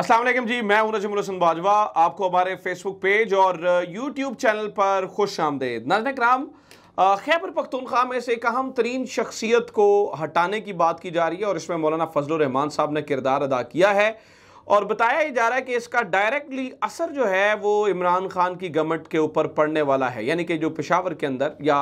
असलम जी मैं हूं नजमुल हसन बाजवा आपको हमारे फेसबुक पेज और यूट्यूब uh, चैनल पर खुश आमदेद नजन कराम uh, खैबर पख्तनख्वा में से एक अहम तरीन शख्सियत को हटाने की बात की जा रही है और इसमें मौलाना फजल रहमान साहब ने किरदार अदा किया है और बताया ही जा रहा है कि इसका डायरेक्टली असर जो है वो इमरान खान की गवर्नमेंट के ऊपर पड़ने वाला है यानी कि जो पेशावर के अंदर या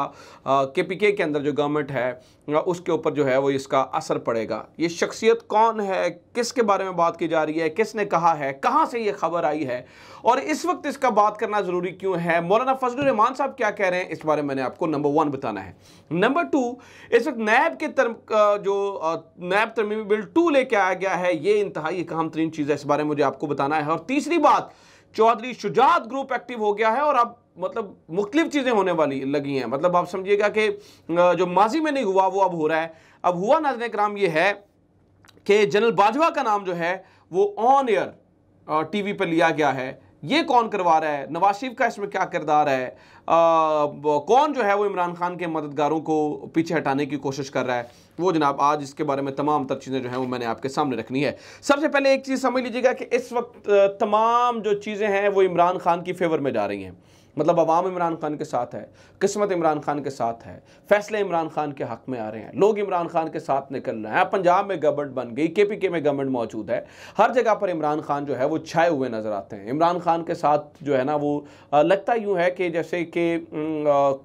के पी के के अंदर जो गवर्नमेंट है उसके ऊपर जो है वो इसका असर पड़ेगा ये शख्सियत कौन है किसके बारे में बात की जा रही है किसने कहा है कहाँ से ये खबर आई है और इस वक्त इसका बात करना ज़रूरी क्यों है मौलाना फजलरहमान साहब क्या कह रहे हैं इस बारे में मैंने आपको नंबर वन बताना है नंबर टू इस वक्त नैब के तर जो नैब तरमीमी बिल टू लेके आया गया है ये इंतहाई एक अहम तरीन चीज़ है इस बारे में मुझे आपको बताना है और तीसरी बात चौधरी शुजात ग्रुप एक्टिव हो गया है और अब मतलब मुख्तलिफ चीज़ें होने वाली लगी हैं मतलब आप समझिएगा कि जो माजी में नहीं हुआ वो अब हो रहा है अब हुआ नाजन कराम ये है कि जनरल बाजवा का नाम जो है वो ऑन एयर टी वी पर लिया गया है ये कौन करवा रहा है नवाज शरीफ का इसमें क्या किरदार है आ, कौन जो है वो इमरान खान के मददगारों को पीछे हटाने की कोशिश कर रहा है वो जनाब आज इसके बारे में तमाम तर चीज़ें जो हैं वो मैंने आपके सामने रखनी है सबसे पहले एक चीज़ समझ लीजिएगा कि इस वक्त तमाम जो चीज़ें हैं वो इमरान खान की फेवर में जा रही हैं मतलब अवाम इमरान खान के साथ है किस्मत इमरान खान के साथ है फैसले इमरान खान के हक में आ रहे हैं लोग इमरान खान के साथ निकल रहे हैं पंजाब में गवर्नमेंट बन गई के पी के में गवर्नमेंट मौजूद है हर जगह पर इमरान खान जो है वो छाए हुए नज़र आते हैं इमरान खान के साथ जो है ना वो लगता यूँ है कि जैसे कि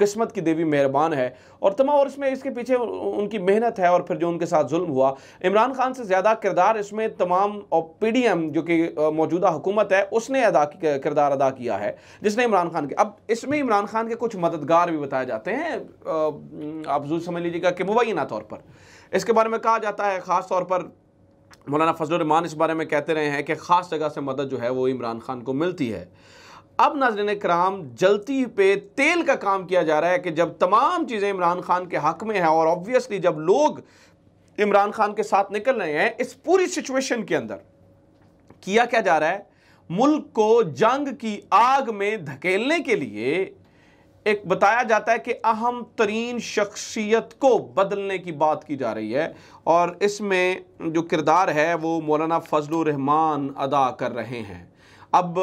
किस्मत की देवी मेहरबान है और तमाम और इसमें इसके पीछे उनकी मेहनत है और फिर जो उनके साथ जुल्म हुआ इमरान खान से ज़्यादा किरदार इसमें तमाम पी डी एम जो कि मौजूदा हुकूमत है उसने अदा किरदार अदा किया है जिसने इमरान खान के अब इसमें इमरान खान के कुछ मददगार भी बताए जाते हैं आप जरूर समझ लीजिएगा कि मुबैना तौर पर इसके बारे में कहा जाता है ख़ास तौर पर मौलाना फजलरहमान इस बारे में कहते रहे हैं कि ख़ास जगह से मदद जो है वो इमरान खान को मिलती है अब नाजरन कराम जलती पे तेल का काम किया जा रहा है कि जब तमाम चीज़ें इमरान खान के हक में हैं और ऑब्वियसली जब लोग इमरान खान के साथ निकल रहे हैं इस पूरी सिचुएशन के अंदर किया क्या जा रहा है मुल्क को जंग की आग में धकेलने के लिए एक बताया जाता है कि अहम तरीन शख्सियत को बदलने की बात की जा रही है और इसमें जो किरदार है वो मौलाना फजल रहमान अदा कर रहे हैं अब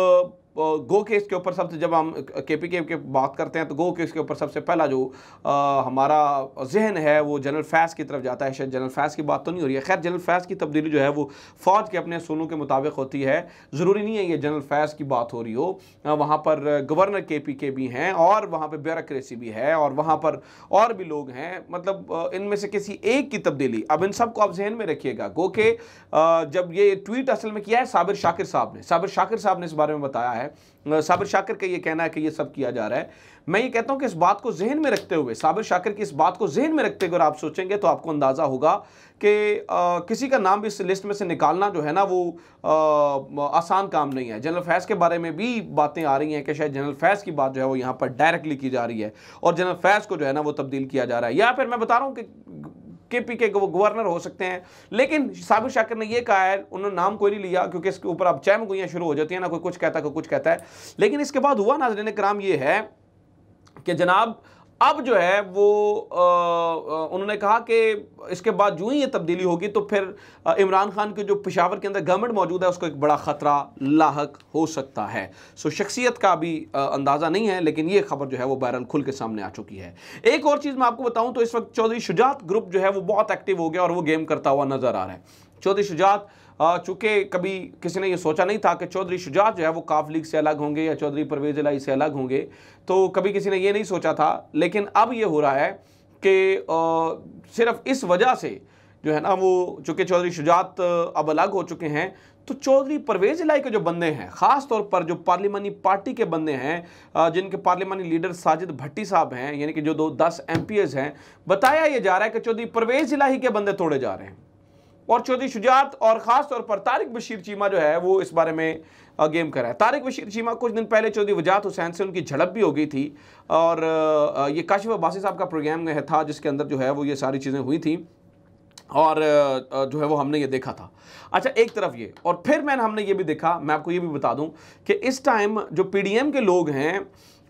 गो केस के ऊपर सबसे जब हम के पी के बात करते हैं तो गो केस के ऊपर सबसे पहला जो आ, हमारा जहन है वो जनरल फ़ैज़ की तरफ जाता है शायद जनरल फ़ैज़ की बात तो नहीं हो रही है खैर जनरल फ़ैज़ की तब्दीली जो है वो फ़ौज के अपने असूलों के मुताबिक होती है ज़रूरी नहीं है ये जनरल फ़ैज़ की बात हो रही हो वहाँ पर गवर्नर के पी के भी हैं और वहाँ पर ब्यूरोसी भी है और वहाँ पर और भी लोग हैं मतलब इनमें से किसी एक की तब्दीली अब इन सबको आप जहन में रखिएगा गो के जब ये ट्वीट असल में किया है साबिर शाकिर साहब ने साबिर शाकिर साहब ने इस बारे में बताया है है साबिर शाकर का ये कहना है कि ये सब किया जा रहा है मैं ये कहता हूँ कि इस बात को जहन में रखते हुए साबिर शाकर की इस बात को जहन में रखते हुए अगर आप सोचेंगे तो आपको अंदाज़ा होगा कि किसी का नाम भी इस लिस्ट में से निकालना जो है ना वो आ, आसान काम नहीं है जनरल फैज़ के बारे में भी बातें आ रही हैं कि शायद जनरल फैज़ की बात जो है वो यहाँ पर डायरेक्टली की जा रही है और जनरल फैज़ को जो है ना वो तब्दील किया जा रहा है या फिर मैं बता रहा हूँ कि केपी के गवर्नर हो सकते हैं लेकिन साबिर शाकिर ने यह कहा है उन्होंने नाम कोई नहीं लिया क्योंकि इसके ऊपर अब चैम गुइयाँ शुरू हो जाती हैं ना कोई कुछ कहता है कोई कुछ कहता है लेकिन इसके बाद हुआ नाजरन कराम ये है कि जनाब अब जो है वो आ, आ, उन्होंने कहा कि इसके बाद जो ही ये तब्दीली होगी तो फिर इमरान खान के जो पेशावर के अंदर गवर्नमेंट मौजूद है उसको एक बड़ा ख़तरा लाक हो सकता है सो शख्सियत का भी अंदाज़ा नहीं है लेकिन ये खबर जो है वो बहरहाल खुल के सामने आ चुकी है एक और चीज़ मैं आपको बताऊँ तो इस वक्त चौधरी शुजात ग्रुप जो है वो बहुत एक्टिव हो गया और वो गेम करता हुआ नज़र आ रहा है चौधरी शुजात हाँ, चूँकि कभी किसी ने ये सोचा नहीं था कि चौधरी शुजात जो है वो काफ लीग से अलग होंगे या चौधरी परवेज अलाई से अलग होंगे तो कभी किसी ने ये नहीं सोचा था लेकिन अब ये हो रहा है कि सिर्फ इस वजह से जो है ना वो चूँकि चौधरी शुजात अब अलग हो चुके हैं तो चौधरी परवेज लाई के जो बंदे हैं ख़ास तौर पर जो पार्लिमानी पार्टी के बंदे हैं जिनके पार्लिमानी लीडर साजिद भट्टी साहब हैं यानी कि जो दो दस एम हैं बताया ये जा रहा है कि चौधरी परवेज इलाही के बंदे तोड़े जा रहे हैं और चौधरी शुजात और ख़ास तौर पर तारिक बशीर चीमा जो है वो इस बारे में गेम कर रहा है तारिक बशीर चीमा कुछ दिन पहले चौधरी वजात हुसैन से उनकी झड़प भी हो गई थी और ये काशिफ अब्बासी साहब का प्रोग्राम था जिसके अंदर जो है वो ये सारी चीज़ें हुई थी और जो है वो हमने ये देखा था अच्छा एक तरफ ये और फिर मैंने हमने ये भी देखा मैं आपको ये भी बता दूं कि इस टाइम जो पीडीएम के लोग हैं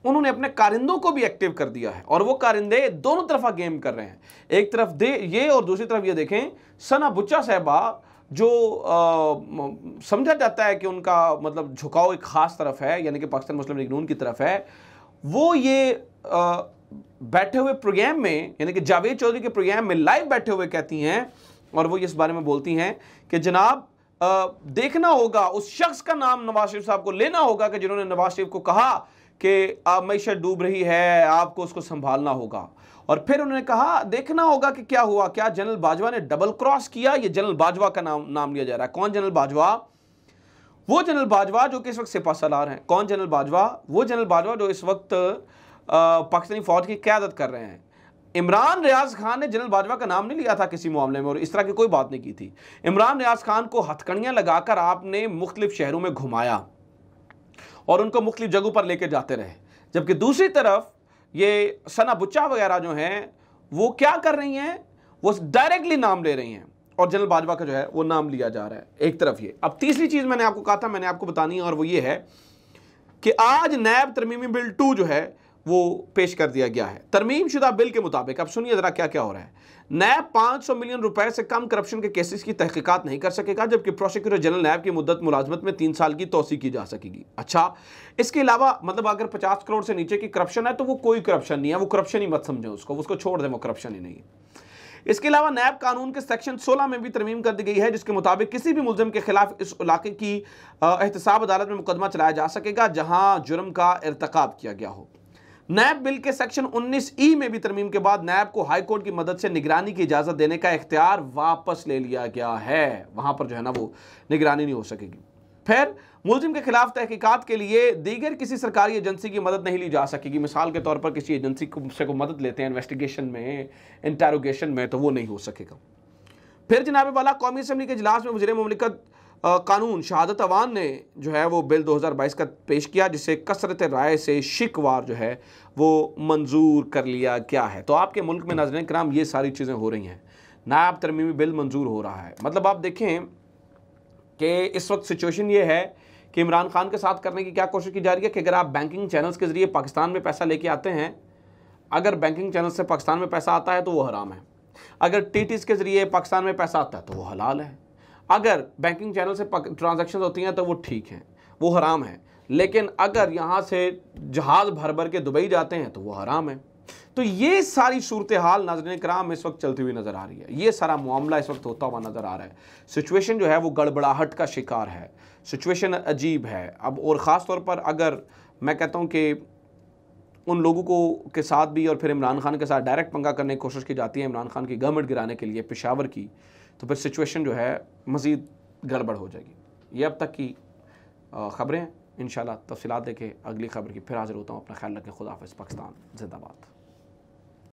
उन्होंने अपने कारिंदों को भी एक्टिव कर दिया है और वो कारिंदे दोनों तरफा गेम कर रहे हैं एक तरफ दे ये और दूसरी तरफ ये देखें सना बुच्चा साहबा जो आ, समझा जाता है कि उनका मतलब झुकाव एक ख़ास तरफ है यानी कि पाकिस्तान मुस्लिम लीग नून की तरफ है वो ये आ, बैठे हुए प्रोग्राम में यानी कि जावेद चौधरी के प्रोग्राम में लाइव बैठे हुए कहती हैं और वो इस बारे में बोलती हैं कि जनाब आ, देखना होगा उस शख्स का नाम नवाज शरीफ साहब को लेना होगा कि जिन्होंने नवाज शरीफ को कहा कि आप मीशत डूब रही है आपको उसको संभालना होगा और फिर उन्होंने कहा देखना होगा कि क्या हुआ क्या जनरल बाजवा ने डबल क्रॉस किया ये जनरल बाजवा का नाम नाम लिया जा रहा है कौन जनरल बाजवा वो जनरल बाजवा जो कि इस वक्त सिपा सलार हैं कौन जनरल बाजवा वो जनरल बाजवा जो इस वक्त पाकिस्तानी फौज की क्यादत कर रहे हैं इमरान रियाज खान ने जनरल बाजवा का नाम नहीं लिया था किसी मामले में और इस तरह की कोई बात नहीं की थी इमरान रियाज खान को हथकड़ियाँ लगाकर आपने मुख्तलिफ शहरों में घुमाया और उनको मुख्तलिफ जगहों पर लेके जाते रहे जबकि दूसरी तरफ ये सना बुच्चा वगैरह जो हैं वो क्या कर रही हैं वो डायरेक्टली नाम ले रही हैं और जनरल बाजवा का जो है वो नाम लिया जा रहा है एक तरफ ये अब तीसरी चीज़ मैंने आपको कहा था मैंने आपको बतानी है और वो ये है कि आज नैब तरमीमी बिल टू जो है वो पेश कर दिया गया है तरमीम शुदा बिल के मुताबिक अब सुनिए ज़रा क्या क्या हो रहा है नैब 500 मिलियन रुपए से कम करप्शन के केसेस की तहकीकत नहीं कर सकेगा जबकि प्रोसिक्यूटर जनरल नैब की मुद्दत मुलाजमत में तीन साल की तोसी की जा सकेगी अच्छा इसके अलावा मतलब अगर 50 करोड़ से नीचे की करप्शन है तो वो कोई करप्शन नहीं है वो करप्शन ही मत समझें उसको उसको छोड़ दें वो करप्शन ही नहीं इसके अलावा नैब कानून के सेक्शन 16 में भी तरमीम कर दी गई है जिसके मुताबिक किसी भी मुलजम के खिलाफ इस इलाके की एहतसाब अदालत में मुकदमा चलाया जा सकेगा जहां जुर्म का इरतकब किया गया हो नैब बिल के सेक्शन 19 ई में भी तरमीम के बाद नैब को हाईकोर्ट की मदद से निगरानी की इजाजत देने का इख्तियार वापस ले लिया गया है वहां पर जो है ना वो निगरानी नहीं हो सकेगी फिर मुलजिम के खिलाफ तहकीकात के लिए दीगर किसी सरकारी एजेंसी की मदद नहीं ली जा सकेगी मिसाल के तौर पर किसी एजेंसी को से को मदद लेते हैं इन्वेस्टिगेशन में इंटेरोगेशन में तो वो नहीं हो सकेगा फिर जनाबे वाला कौमी असम्बली के अजलास में वजी ममलिकत कानून शहादत अवान ने जो है वो बिल 2022 का पेश किया जिसे कसरत राय से शिकवार जो है वो मंजूर कर लिया क्या है तो आपके मुल्क में नजर कराम ये सारी चीज़ें हो रही हैं नायब तरमीमी बिल मंजूर हो रहा है मतलब आप देखें कि इस वक्त सिचुएशन ये है कि इमरान खान के साथ करने की क्या कोशिश की जा रही है कि अगर आप बैंकिंग चैनल्स के ज़रिए पाकिस्तान में पैसा लेके आते हैं अगर बैंकिंग चैनल से पाकिस्तान में पैसा आता है तो वो हराम है अगर टी के ज़रिए पाकिस्तान में पैसा आता है तो वो हलाल है अगर बैंकिंग चैनल से ट्रांजेक्शन होती हैं तो वो ठीक है वो हराम है लेकिन अगर यहाँ से जहाज़ भर भर के दुबई जाते हैं तो वो हराम है तो ये सारी सूरत हाल नजर कराम इस वक्त चलती हुई नज़र आ रही है ये सारा मामला इस वक्त होता हुआ नज़र आ रहा है सिचुएशन जो है वो गड़बड़ाहट का शिकार है सिचुएशन अजीब है अब और ख़ास तौर पर अगर मैं कहता हूँ कि उन लोगों को के साथ भी और फिर इमरान खान के साथ डायरेक्ट पंगा करने की कोशिश की जाती है इमरान खान की गवर्नमेंट गिराने के लिए पेशावर की तो फिर सिचुएशन जो है मज़ीद गड़बड़ हो जाएगी ये अब तक की ख़बरें इन तफसीत लेके अगली खबर की फिर हाजिर होता हूँ अपना ख्याल रखें खुदाफ़ पाकिस्तान जिंदाबाद